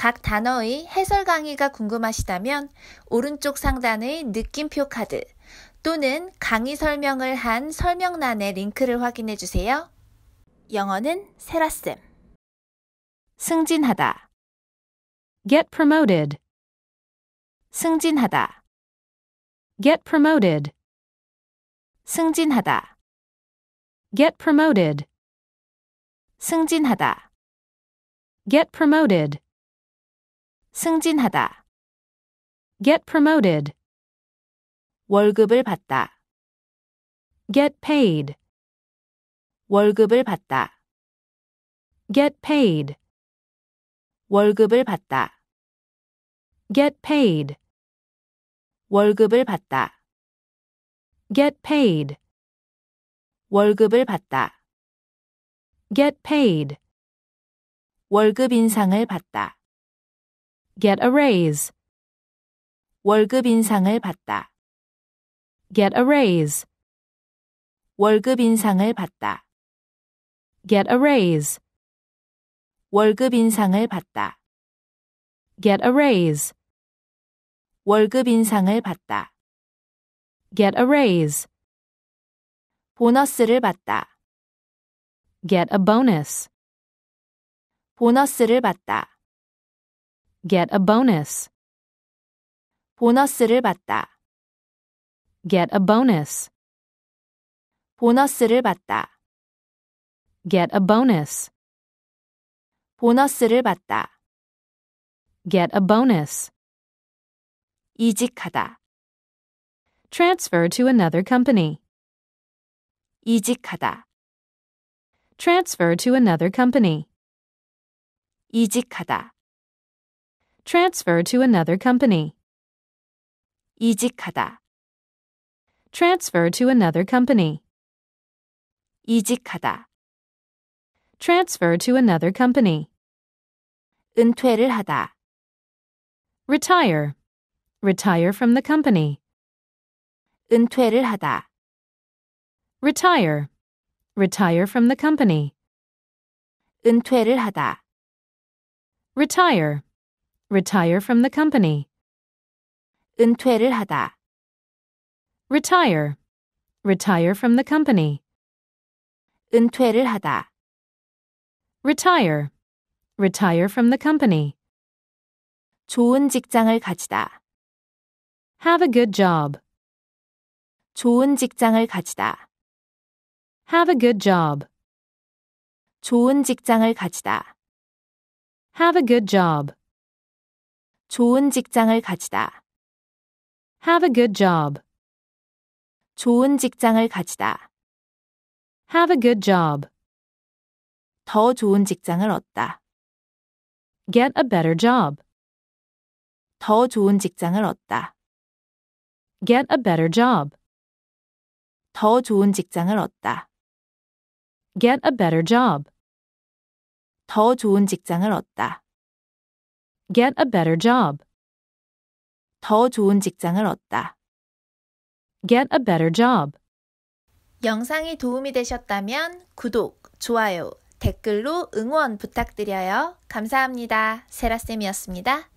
각 단어의 해설 강의가 궁금하시다면 오른쪽 상단의 느낌표 카드 또는 강의 설명을 한 설명란의 링크를 확인해 주세요. 영어는 세라쌤. 승진하다. Get promoted. 승진하다. Get promoted. 승진하다. Get promoted. 승진하다. Get promoted. 승진하다. get promoted. 월급을 받다. get paid. 월급을 받다. get paid. 월급을 받다. get paid. 월급을 받다. get paid. 월급을 받다. get paid. 월급 인상을 받다. get a raise. 월급 인상을 받다. get a raise. 월급 인상을 받다. get a raise. 월급 인상을 받다. get a raise. 월급 인상을 받다. get a raise. 보너스를 받다. get a bonus. 보너스를 받다. Get a bonus. 보너스를 받다. Get a bonus. 보너스를 받다. Get a bonus. 보너스를 받다. Get a bonus. 이직하다. Transfer to another company. 이직하다. Transfer to another company. 이직하다 transfer to another company. 이직하다. transfer to another company. 이직하다. transfer to another company. 은퇴를 하다. retire. retire from the company. 은퇴를 하다. retire. retire from the company. 은퇴를 하다. retire retire from the company. 은퇴를 하다. retire, retire from the company. 은퇴를 하다. retire, retire from the company. 좋은 직장을 가지다. have a good job. 좋은 직장을 가지다. have a good job. 좋은 직장을 가지다. have a good job. 좋은 직장을 가지다. Have a good job. 좋은 직장을 가지다. Have a good job. 더 좋은 직장을 얻다. Get a better job. 더 좋은 직장을 얻다. Get a better job. 더 좋은 직장을 얻다. Get a better job. 더 좋은 직장을 얻다. get a better job. 더 좋은 직장을 얻다. get a better job. 영상이 도움이 되셨다면 구독, 좋아요, 댓글로 응원 부탁드려요. 감사합니다. 세라쌤이었습니다.